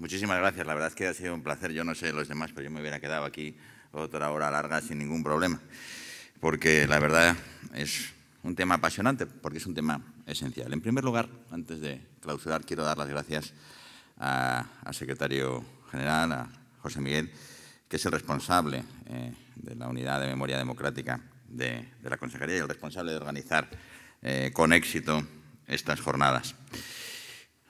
Muchísimas gracias, la verdad es que ha sido un placer. Yo no sé los demás, pero yo me hubiera quedado aquí otra hora larga sin ningún problema, porque la verdad es un tema apasionante, porque es un tema esencial. En primer lugar, antes de clausurar, quiero dar las gracias al secretario general, a José Miguel, que es el responsable eh, de la unidad de memoria democrática de, la Consejería y el responsable de organizar eh, con éxito estas jornadas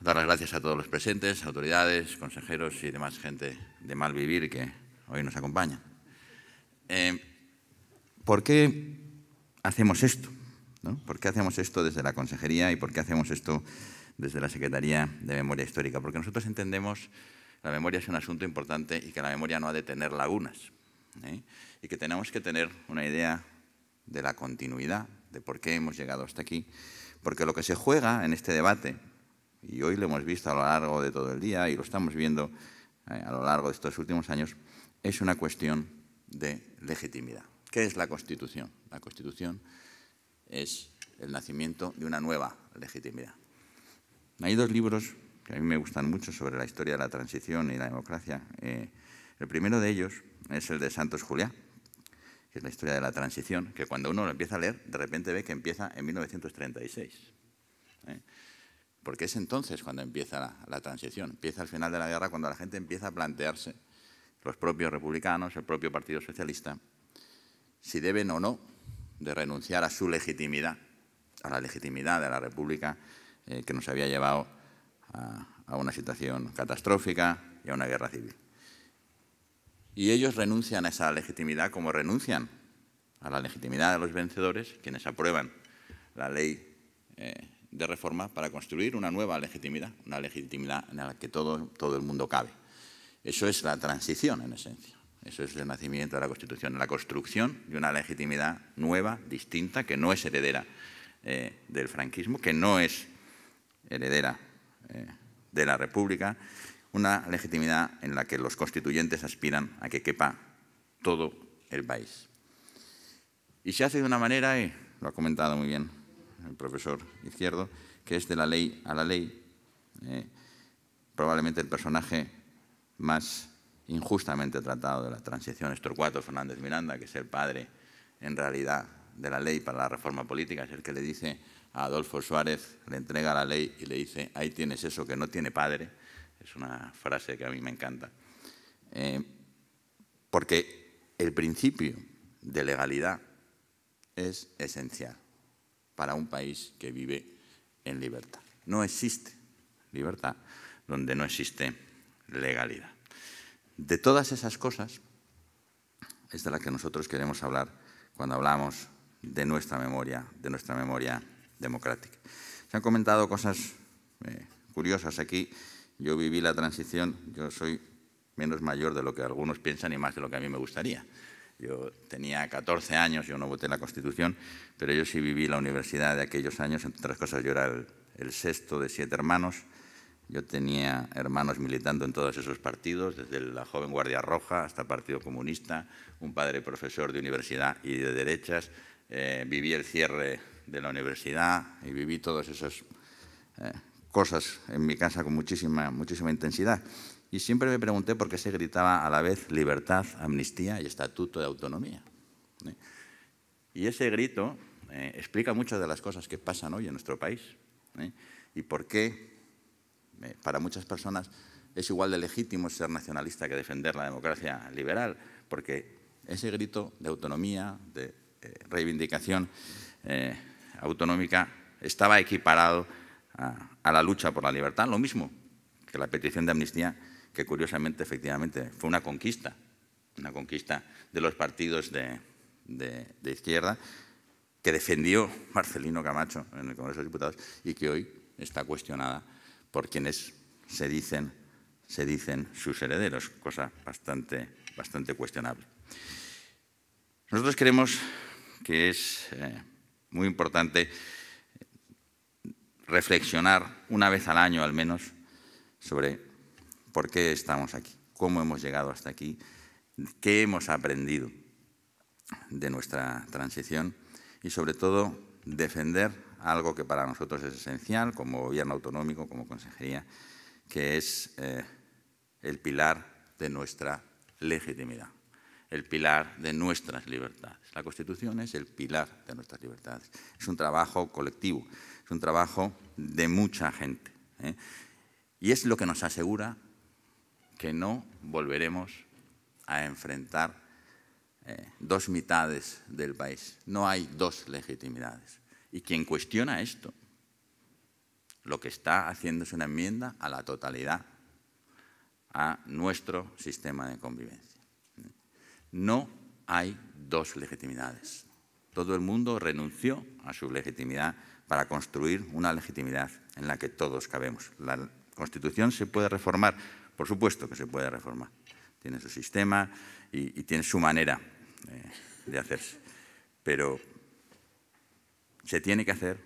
dar las gracias a todos los presentes, autoridades, consejeros y demás gente de mal vivir que hoy nos acompaña. Eh, ¿Por qué hacemos esto? ¿Por qué hacemos esto desde la consejería y por qué hacemos esto desde la Secretaría de Memoria Histórica? Porque nosotros entendemos que la memoria es un asunto importante y que la memoria no ha de tener lagunas. ¿eh? Y que tenemos que tener una idea de la continuidad, de por qué hemos llegado hasta aquí. Porque lo que se juega en este debate y hoy lo hemos visto a lo largo de todo el día y lo estamos viendo eh, a lo largo de estos últimos años, es una cuestión de legitimidad. ¿Qué es la Constitución? La Constitución es el nacimiento de una nueva legitimidad. Hay dos libros que a mí me gustan mucho sobre la historia de la transición y la democracia. Eh, el primero de ellos es el de Santos Juliá, que es la historia de la transición, que cuando uno lo empieza a leer, de repente ve que empieza en 1936. Porque es entonces cuando empieza la, transición, empieza al final de la guerra cuando la gente empieza a plantearse, los propios republicanos, el propio Partido Socialista, si deben o no de renunciar a su legitimidad, a la legitimidad de la República eh, que nos había llevado a, una situación catastrófica y a una guerra civil. Y ellos renuncian a esa legitimidad como renuncian a la legitimidad de los vencedores, quienes aprueban la ley eh, de reforma para construir una nueva legitimidad, una legitimidad en la que todo, todo el mundo cabe. Eso es la transición, en esencia. Eso es el nacimiento de la Constitución, la construcción de una legitimidad nueva, distinta, que no es heredera eh, del franquismo, que no es heredera eh, de la República, una legitimidad en la que los constituyentes aspiran a que quepa todo el país. Y se hace de una manera, y lo ha comentado muy bien el profesor Izquierdo, que es de la ley a la ley. Eh, probablemente el personaje más injustamente tratado de la transición Estorcuato Fernández Miranda, que es el padre, en realidad, de la ley para la reforma política. Es el que le dice a Adolfo Suárez, le entrega la ley y le dice, ahí tienes eso que no tiene padre. Es una frase que a mí me encanta. Eh, porque el principio de legalidad es esencial para un país que vive en libertad. No existe libertad donde no existe legalidad. De todas esas cosas es de la que nosotros queremos hablar cuando hablamos de nuestra memoria, de nuestra memoria democrática. Se han comentado cosas eh, curiosas aquí. Yo viví la transición, yo soy menos mayor de lo que algunos piensan y más de lo que a mí me gustaría. Yo tenía 14 años, yo no voté en la Constitución, pero yo sí viví la universidad de aquellos años. Entre otras cosas, yo era el, sexto de siete hermanos. Yo tenía hermanos militando en todos esos partidos, desde la joven Guardia Roja hasta el Partido Comunista, un padre profesor de universidad y de derechas. Eh, viví el cierre de la universidad y viví todas esas eh, cosas en mi casa con muchísima, muchísima intensidad. Y siempre me pregunté por qué se gritaba a la vez libertad, amnistía y estatuto de autonomía. ¿eh? Y ese grito eh, explica muchas de las cosas que pasan hoy en nuestro país ¿eh? y por qué para muchas personas es igual de legítimo ser nacionalista que defender la democracia liberal, porque ese grito de autonomía, de reivindicación autonómica, estaba equiparado a la lucha por la libertad, lo mismo que la petición de amnistía que curiosamente efectivamente fue una conquista, una conquista de los partidos de, izquierda que defendió Marcelino Camacho en el Congreso de Diputados y que hoy está cuestionada por quienes se dicen, se dicen sus herederos, cosa bastante, bastante cuestionable. Nosotros creemos que es eh, muy importante reflexionar una vez al año al menos sobre por qué estamos aquí, cómo hemos llegado hasta aquí, qué hemos aprendido de nuestra transición y sobre todo defender algo que para nosotros es esencial como gobierno autonómico, como consejería, que es eh, el pilar de nuestra legitimidad, el pilar de nuestras libertades. La Constitución es el pilar de nuestras libertades. Es un trabajo colectivo, es un trabajo de mucha gente. ¿eh? Y es lo que nos asegura que no volveremos a enfrentar eh, dos mitades del país. No hay dos legitimidades. Y quien cuestiona esto, lo que está haciendo es una enmienda a la totalidad, a nuestro sistema de convivencia. No hay dos legitimidades. Todo el mundo renunció a su legitimidad para construir una legitimidad en la que todos cabemos. La Constitución se puede reformar por supuesto que se puede reformar. Tiene su sistema y, tiene su manera eh, de hacerse. Pero se tiene que hacer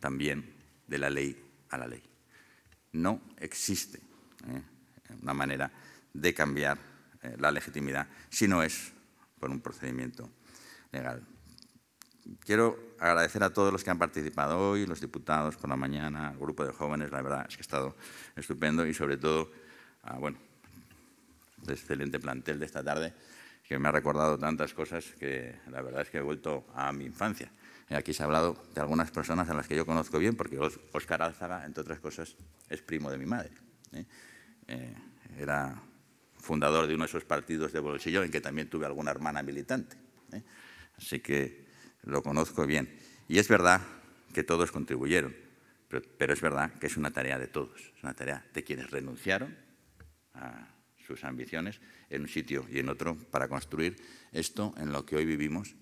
también de la ley a la ley. No existe eh, una manera de cambiar eh, la legitimidad si no es por un procedimiento legal quiero agradecer a todos los que han participado hoy, los diputados por la mañana, el grupo de jóvenes, la verdad es que ha estado estupendo y sobre todo, a, ah, bueno, el este excelente plantel de esta tarde que me ha recordado tantas cosas que la verdad es que he vuelto a mi infancia. Aquí se ha hablado de algunas personas a las que yo conozco bien, porque Óscar Álzaga, entre otras cosas, es primo de mi madre. ¿eh? Eh, era fundador de uno de esos partidos de bolsillo en que también tuve alguna hermana militante. ¿eh? Así que lo conozco bien. Y es verdad que todos contribuyeron, pero, es verdad que es una tarea de todos, es una tarea de quienes renunciaron a sus ambiciones en un sitio y en otro para construir esto en lo que hoy vivimos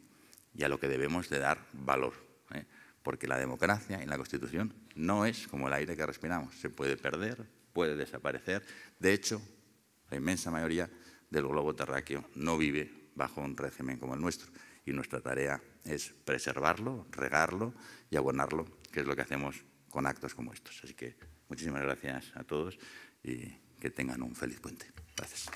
y a lo que debemos de dar valor. ¿eh? Porque la democracia y la Constitución no es como el aire que respiramos, se puede perder, puede desaparecer. De hecho, la inmensa mayoría del globo terráqueo no vive bajo un régimen como el nuestro y nuestra tarea es preservarlo, regarlo y abonarlo, que es lo que hacemos con actos como estos. Así que muchísimas gracias a todos y que tengan un feliz puente. Gracias.